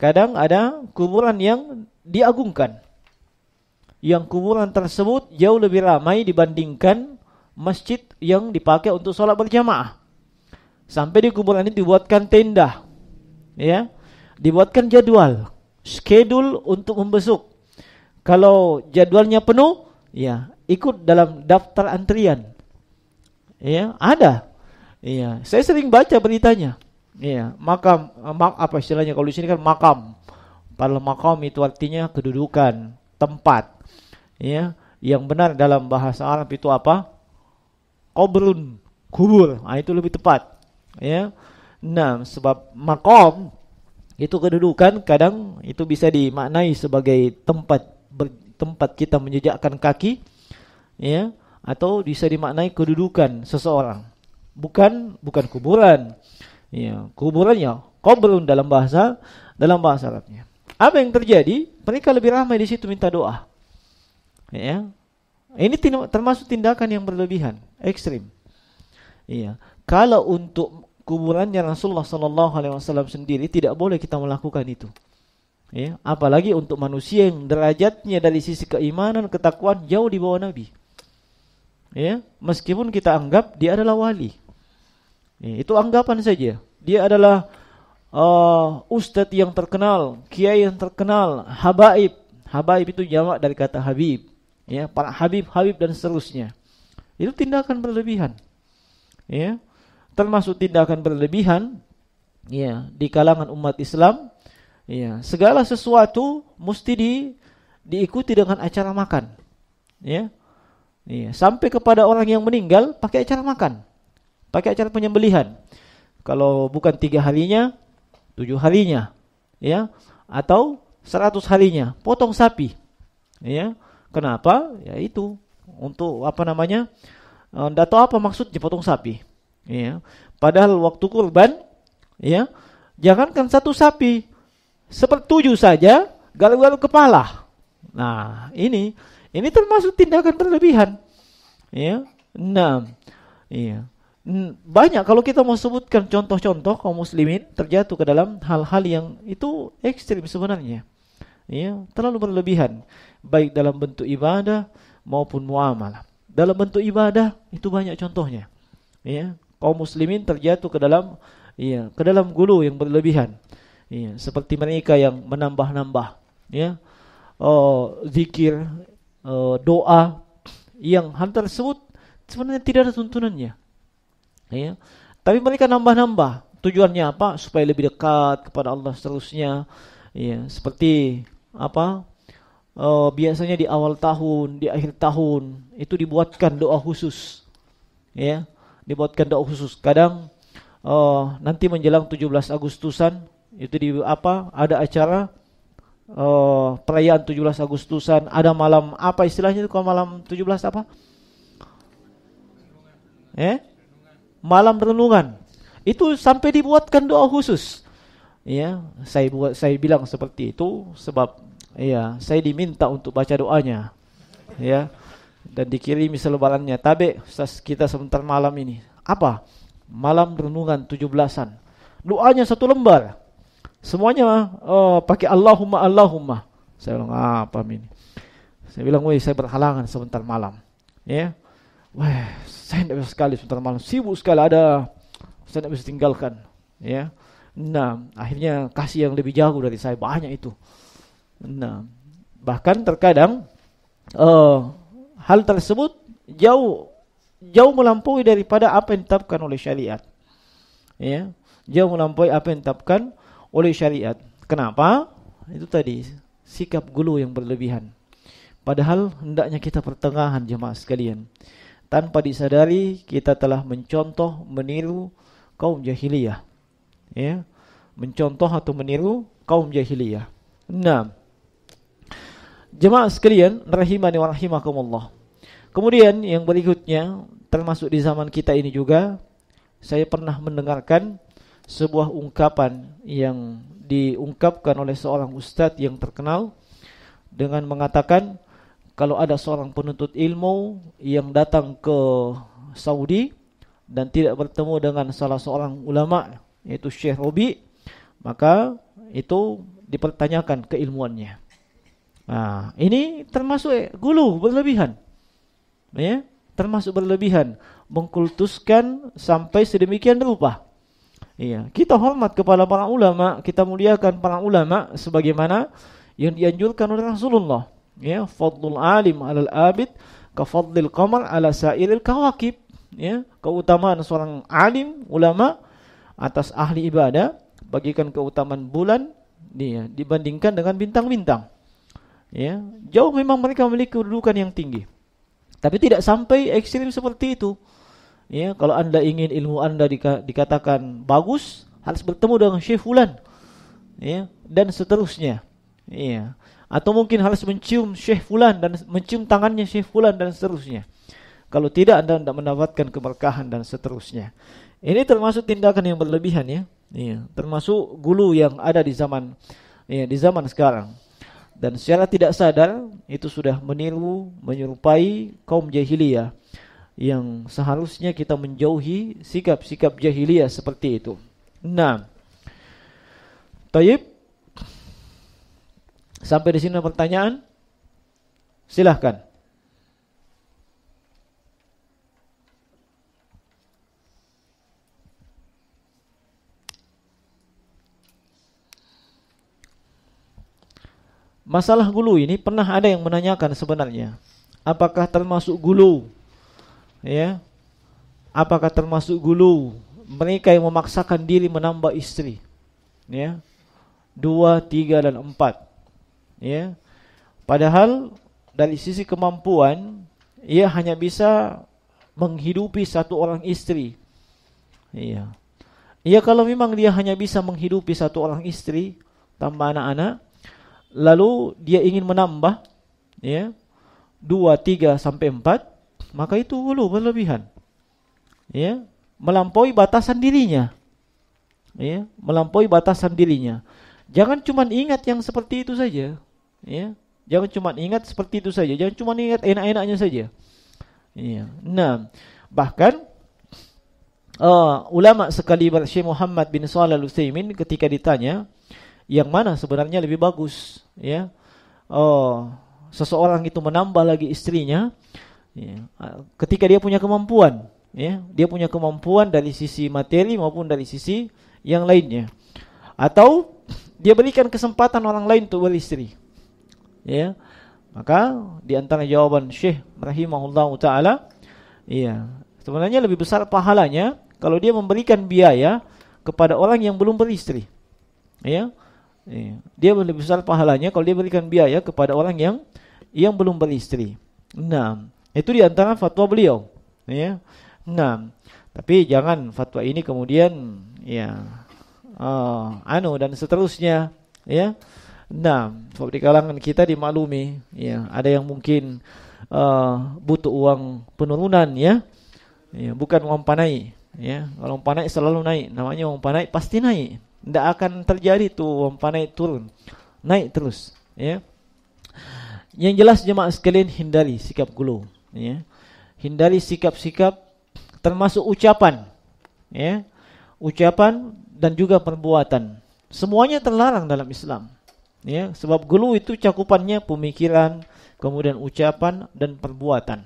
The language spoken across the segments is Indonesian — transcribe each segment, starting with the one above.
Kadang ada kuburan yang diagungkan. Yang kuburan tersebut jauh lebih ramai dibandingkan masjid yang dipakai untuk sholat berjamaah. Sampai di kuburan ini dibuatkan tenda. Ya. Dibuatkan jadwal, skedul untuk membesuk. Kalau jadwalnya penuh, ya, ikut dalam daftar antrian. Ya, ada. Iya, saya sering baca beritanya. Iya, makam mak, apa istilahnya kalau di sini kan makam. Padahal makam itu artinya kedudukan, tempat. Iya, yang benar dalam bahasa Arab itu apa? Qobrun, kubur. Nah, itu lebih tepat. Ya. Nah, sebab makam itu kedudukan kadang itu bisa dimaknai sebagai tempat ber, tempat kita menjejakkan kaki ya atau bisa dimaknai kedudukan seseorang bukan bukan kuburan Ya, kuburannya qabrun dalam bahasa dalam bahasa Arabnya. Apa yang terjadi? Mereka lebih ramai di situ minta doa. Ya. Ini termasuk tindakan yang berlebihan, ekstrim. Iya. Kalau untuk kuburannya Rasulullah Sallallahu Alaihi Wasallam sendiri tidak boleh kita melakukan itu. Ya, apalagi untuk manusia yang derajatnya dari sisi keimanan, ketakwaan jauh di bawah Nabi. Ya, meskipun kita anggap dia adalah wali. Itu anggapan saja. Dia adalah uh, ustadz yang terkenal, kiai yang terkenal, habaib. Habaib itu jamak dari kata habib. Ya, para habib, habib dan seterusnya. Itu tindakan berlebihan. Ya. Termasuk tindakan berlebihan ya di kalangan umat Islam ya segala sesuatu mesti di diikuti dengan acara makan ya ya sampai kepada orang yang meninggal pakai acara makan Pakai acara penyembelihan. Kalau bukan tiga harinya, tujuh harinya, ya, atau seratus harinya, potong sapi, ya. Kenapa? Ya itu untuk apa namanya? Tidak eh, tahu apa maksudnya potong sapi. Ya. Padahal waktu kurban, ya, jangankan satu sapi, sepertujuh saja galu-galu kepala. Nah, ini ini termasuk tindakan berlebihan. Ya. Nah, iya banyak kalau kita mau sebutkan contoh-contoh kaum muslimin terjatuh ke dalam hal-hal yang itu ekstrim sebenarnya ya terlalu berlebihan baik dalam bentuk ibadah maupun muamalah dalam bentuk ibadah itu banyak contohnya ya kaum muslimin terjatuh ke dalam ya ke dalam gulu yang berlebihan ya seperti mereka yang menambah-nambah ya oh, zikir oh, doa yang hal tersebut sebenarnya tidak ada tuntunannya Ya. Tapi mereka nambah-nambah. Tujuannya apa? Supaya lebih dekat kepada Allah seterusnya. Ya, seperti apa? Uh, biasanya di awal tahun, di akhir tahun itu dibuatkan doa khusus. Ya, dibuatkan doa khusus. Kadang uh, nanti menjelang 17 Agustusan itu di apa? Ada acara uh, perayaan 17 Agustusan, ada malam apa istilahnya itu kalau malam 17 apa? Eh? malam renungan. Itu sampai dibuatkan doa khusus. Ya, saya buat saya bilang seperti itu sebab ya, saya diminta untuk baca doanya. Ya. Dan dikirimi selebarannya. Tabe, kita sebentar malam ini. Apa? Malam renungan 17-an. Doanya satu lembar. Semuanya oh, pakai Allahumma Allahumma. Saya bilang, ah, apa ini? Saya bilang, woi saya berhalangan sebentar malam. Ya wah saya tidak bisa sekali sebentar malam sibuk sekali ada saya tidak bisa tinggalkan ya nah akhirnya kasih yang lebih jauh dari saya banyak itu nah bahkan terkadang uh, hal tersebut jauh jauh melampaui daripada apa yang ditetapkan oleh syariat ya jauh melampaui apa yang ditetapkan oleh syariat kenapa itu tadi sikap gulu yang berlebihan padahal hendaknya kita pertengahan jemaah sekalian tanpa disadari kita telah mencontoh meniru kaum jahiliyah ya mencontoh atau meniru kaum jahiliyah nah jemaah sekalian rahimani wa rahimakumullah kemudian yang berikutnya termasuk di zaman kita ini juga saya pernah mendengarkan sebuah ungkapan yang diungkapkan oleh seorang ustadz yang terkenal dengan mengatakan kalau ada seorang penuntut ilmu yang datang ke Saudi dan tidak bertemu dengan salah seorang ulama yaitu Syekh Robi maka itu dipertanyakan keilmuannya. Nah, ini termasuk eh, gulu berlebihan. Ya, termasuk berlebihan mengkultuskan sampai sedemikian rupa. Iya, kita hormat kepada para ulama, kita muliakan para ulama sebagaimana yang dianjurkan oleh Rasulullah ya fadlul alim alal abid ka fadlil qamar ala sairil kawakib ya keutamaan seorang alim ulama atas ahli ibadah bagikan keutamaan bulan dia dibandingkan dengan bintang-bintang ya jauh memang mereka memiliki kedudukan yang tinggi tapi tidak sampai ekstrim seperti itu ya kalau anda ingin ilmu anda dikatakan bagus harus bertemu dengan syekh fulan ya dan seterusnya ya atau mungkin harus mencium Syekh Fulan dan mencium tangannya Syekh Fulan dan seterusnya. Kalau tidak Anda tidak mendapatkan keberkahan dan seterusnya. Ini termasuk tindakan yang berlebihan ya. Iya, termasuk gulu yang ada di zaman ya, di zaman sekarang. Dan secara tidak sadar itu sudah meniru, menyerupai kaum jahiliyah yang seharusnya kita menjauhi sikap-sikap jahiliyah seperti itu. Nah, Taib Sampai di sini pertanyaan? Silahkan. Masalah gulu ini pernah ada yang menanyakan sebenarnya, apakah termasuk gulu? Ya. Apakah termasuk gulu mereka yang memaksakan diri menambah istri? Ya. Dua, tiga, dan empat ya. Padahal dari sisi kemampuan ia hanya bisa menghidupi satu orang istri. Iya. Iya kalau memang dia hanya bisa menghidupi satu orang istri tambah anak-anak, lalu dia ingin menambah ya dua tiga sampai empat, maka itu hulu berlebihan. Ya, melampaui batasan dirinya. Ya, melampaui batasan dirinya. Jangan cuma ingat yang seperti itu saja. Ya. Jangan cuma ingat seperti itu saja, jangan cuma ingat enak-enaknya saja. Ya. Nah, bahkan uh, ulama sekali Syekh Muhammad bin Shalal Al-Utsaimin ketika ditanya yang mana sebenarnya lebih bagus, ya. Oh, seseorang itu menambah lagi istrinya ya, ketika dia punya kemampuan, ya. Dia punya kemampuan dari sisi materi maupun dari sisi yang lainnya. Atau dia berikan kesempatan orang lain untuk beristri ya maka di antara jawaban Syekh rahimahullah taala iya sebenarnya lebih besar pahalanya kalau dia memberikan biaya kepada orang yang belum beristri ya iya. dia lebih besar pahalanya kalau dia berikan biaya kepada orang yang yang belum beristri nah itu di antara fatwa beliau ya nah tapi jangan fatwa ini kemudian ya uh, anu dan seterusnya ya Nah, di kalangan kita dimaklumi, ya ada yang mungkin uh, butuh uang penurunan, ya, ya bukan uang panai, ya. Kalau uang panai selalu naik, namanya uang panai pasti naik. Tidak akan terjadi tu uang panai turun, naik terus, ya. Yang jelas jemaah sekalian hindari sikap gulu, ya. Hindari sikap-sikap termasuk ucapan, ya, ucapan dan juga perbuatan. Semuanya terlarang dalam Islam Ya, sebab gulu itu cakupannya pemikiran, kemudian ucapan dan perbuatan.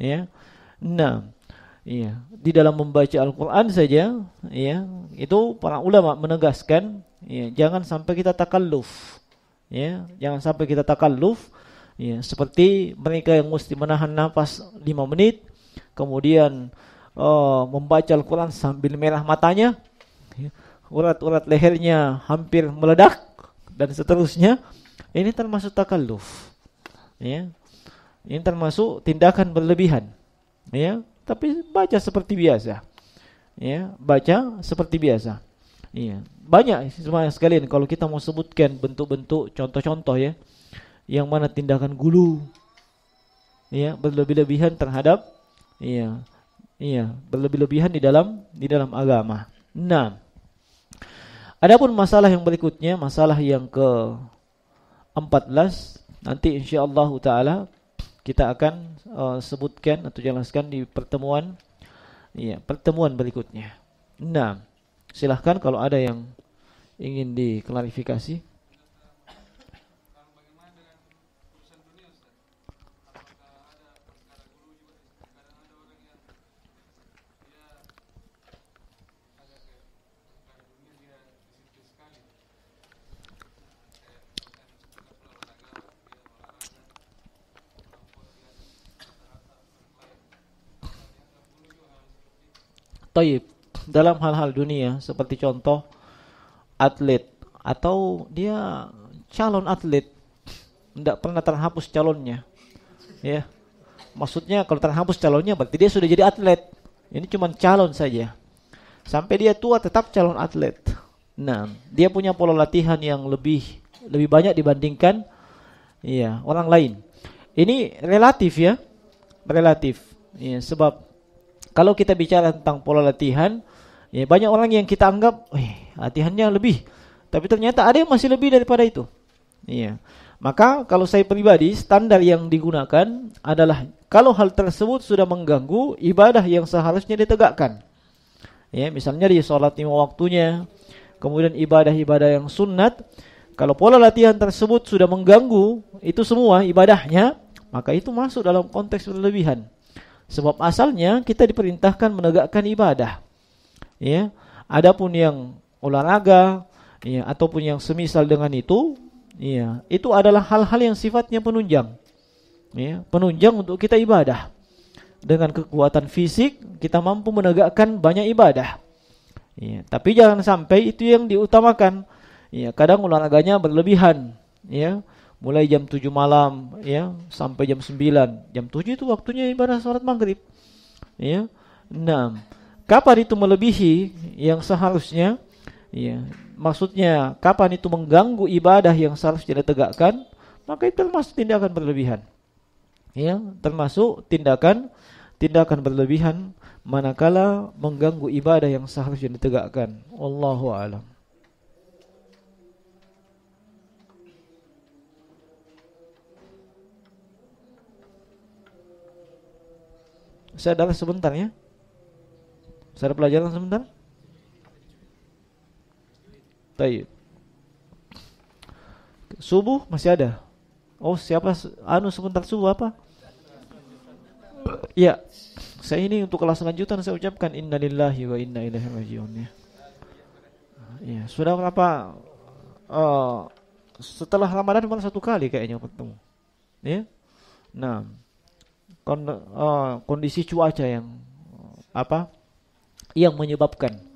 Ya. Nah, ya, di dalam membaca Al-Qur'an saja, ya, itu para ulama menegaskan, ya, jangan sampai kita takalluf. Ya, jangan sampai kita takalluf ya, seperti mereka yang mesti menahan nafas 5 menit kemudian uh, membaca Al-Quran sambil merah matanya ya, urat-urat lehernya hampir meledak dan seterusnya ini termasuk takalluf ya ini termasuk tindakan berlebihan ya tapi baca seperti biasa ya baca seperti biasa ya banyak semua sekalian kalau kita mau sebutkan bentuk-bentuk contoh-contoh ya yang mana tindakan gulu ya berlebih-lebihan terhadap ya, iya berlebih-lebihan di dalam di dalam agama Enam. Adapun masalah yang berikutnya, masalah yang ke-14 nanti insyaallah taala kita akan uh, sebutkan atau jelaskan di pertemuan ya, pertemuan berikutnya. Nah, silahkan kalau ada yang ingin diklarifikasi. Taib dalam hal-hal dunia seperti contoh atlet atau dia calon atlet tidak pernah terhapus calonnya ya maksudnya kalau terhapus calonnya berarti dia sudah jadi atlet ini cuma calon saja sampai dia tua tetap calon atlet nah dia punya pola latihan yang lebih lebih banyak dibandingkan ya orang lain ini relatif ya relatif ya sebab kalau kita bicara tentang pola latihan, ya banyak orang yang kita anggap, eh latihannya lebih, tapi ternyata ada yang masih lebih daripada itu. Iya. Maka kalau saya pribadi standar yang digunakan adalah kalau hal tersebut sudah mengganggu ibadah yang seharusnya ditegakkan. Ya, misalnya di sholat lima waktunya, kemudian ibadah-ibadah yang sunat. Kalau pola latihan tersebut sudah mengganggu itu semua ibadahnya, maka itu masuk dalam konteks berlebihan. Sebab asalnya kita diperintahkan menegakkan ibadah. Ya. Adapun yang olahraga ya ataupun yang semisal dengan itu, ya, itu adalah hal-hal yang sifatnya penunjang. Ya, penunjang untuk kita ibadah. Dengan kekuatan fisik kita mampu menegakkan banyak ibadah. Ya, tapi jangan sampai itu yang diutamakan. Ya, kadang olahraganya berlebihan, ya mulai jam 7 malam ya sampai jam 9. Jam 7 itu waktunya ibadah salat maghrib. Ya. Nah, kapan itu melebihi yang seharusnya? Ya, maksudnya kapan itu mengganggu ibadah yang seharusnya ditegakkan? Maka itu termasuk tindakan berlebihan. Ya, termasuk tindakan tindakan berlebihan manakala mengganggu ibadah yang seharusnya ditegakkan. Allahu a'lam. Saya adalah sebentar ya. Saya ada pelajaran sebentar. Tayyib. Subuh masih ada. Oh, siapa anu sebentar subuh apa? Ya, saya ini untuk kelas lanjutan saya ucapkan innalillahi wa inna ilaihi rajiun ya. Ya, sudah berapa uh, setelah Ramadan cuma satu kali kayaknya ketemu. Ya. Nah, Eh, kondisi cuaca yang apa yang menyebabkan